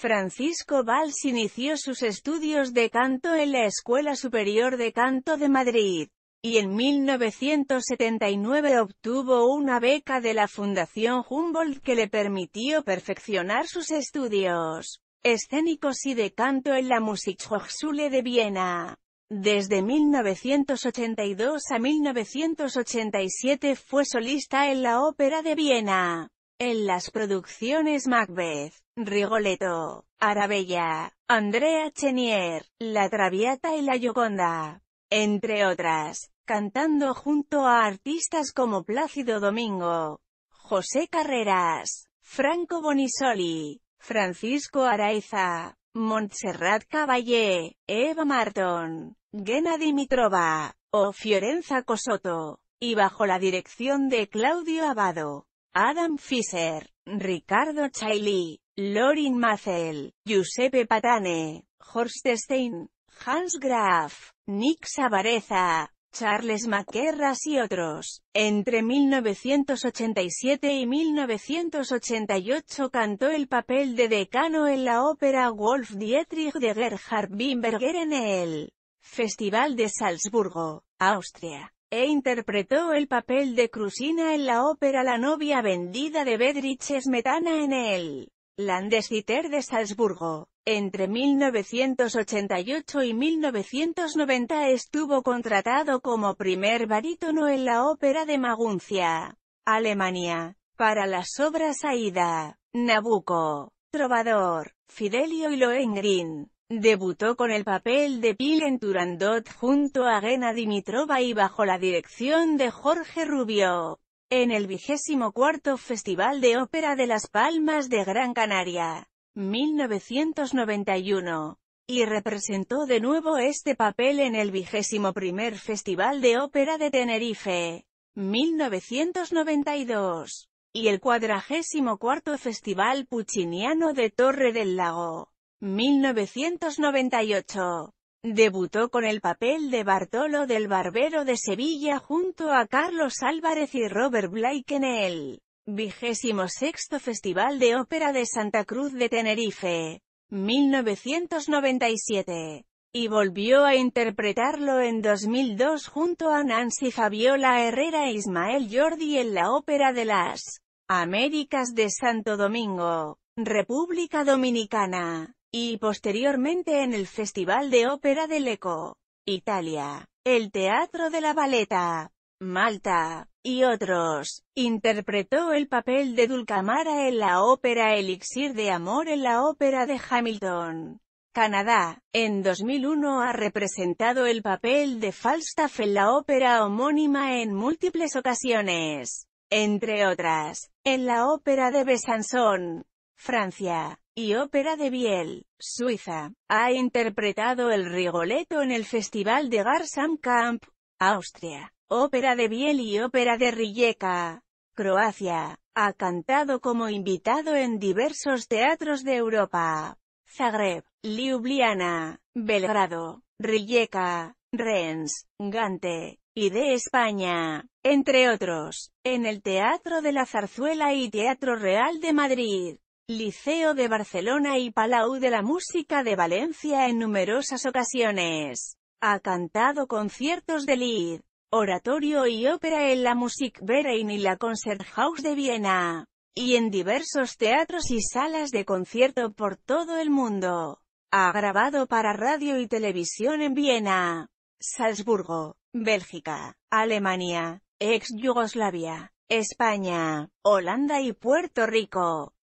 Francisco Valls inició sus estudios de canto en la Escuela Superior de Canto de Madrid, y en 1979 obtuvo una beca de la Fundación Humboldt que le permitió perfeccionar sus estudios escénicos y de canto en la Musikhochschule de Viena. Desde 1982 a 1987 fue solista en la Ópera de Viena. En las producciones Macbeth, Rigoletto, Arabella, Andrea Chenier, La Traviata y La Gioconda, entre otras, cantando junto a artistas como Plácido Domingo, José Carreras, Franco Bonisoli, Francisco Araiza, Montserrat Caballé, Eva Marton, Gena Dimitrova, o Fiorenza Cosotto, y bajo la dirección de Claudio Abado. Adam Fischer, Ricardo Chailly, Lorin Mazel, Giuseppe Patane, Horst Stein, Hans Graf, Nick Sabareza, Charles maquerras y otros. Entre 1987 y 1988 cantó el papel de decano en la ópera Wolf Dietrich de Gerhard Wimberger en el Festival de Salzburgo, Austria e interpretó el papel de Crusina en la ópera La novia vendida de Bedrich Smetana en el Landesiter de Salzburgo. Entre 1988 y 1990 estuvo contratado como primer barítono en la ópera de Maguncia, Alemania, para las obras Aida, Nabucco, Trovador, Fidelio y Lohengrin. Debutó con el papel de Pil en Turandot junto a Gena Dimitrova y bajo la dirección de Jorge Rubio, en el vigésimo cuarto Festival de Ópera de Las Palmas de Gran Canaria, 1991, y representó de nuevo este papel en el vigésimo primer Festival de Ópera de Tenerife, 1992, y el cuadragésimo cuarto Festival Pucciniano de Torre del Lago. 1998. Debutó con el papel de Bartolo del Barbero de Sevilla junto a Carlos Álvarez y Robert Blake en el vigésimo Festival de Ópera de Santa Cruz de Tenerife, 1997, y volvió a interpretarlo en 2002 junto a Nancy Fabiola Herrera e Ismael Jordi en la Ópera de las Américas de Santo Domingo, República Dominicana y posteriormente en el Festival de Ópera de Eco, Italia, el Teatro de la Baleta, Malta, y otros. Interpretó el papel de Dulcamara en la ópera Elixir de Amor en la ópera de Hamilton. Canadá. En 2001 ha representado el papel de Falstaff en la ópera homónima en múltiples ocasiones, entre otras, en la ópera de Besançon, Francia y Ópera de Biel, Suiza. Ha interpretado el Rigoletto en el Festival de Garsamkamp, Austria, Ópera de Biel y Ópera de Rijeka, Croacia. Ha cantado como invitado en diversos teatros de Europa. Zagreb, Ljubljana, Belgrado, Rijeka, Rennes, Gante, y de España, entre otros, en el Teatro de la Zarzuela y Teatro Real de Madrid. Liceo de Barcelona y Palau de la Música de Valencia en numerosas ocasiones. Ha cantado conciertos de Lied, oratorio y ópera en la Musikverein y la Concerthaus de Viena, y en diversos teatros y salas de concierto por todo el mundo. Ha grabado para radio y televisión en Viena, Salzburgo, Bélgica, Alemania, ex Yugoslavia, España, Holanda y Puerto Rico.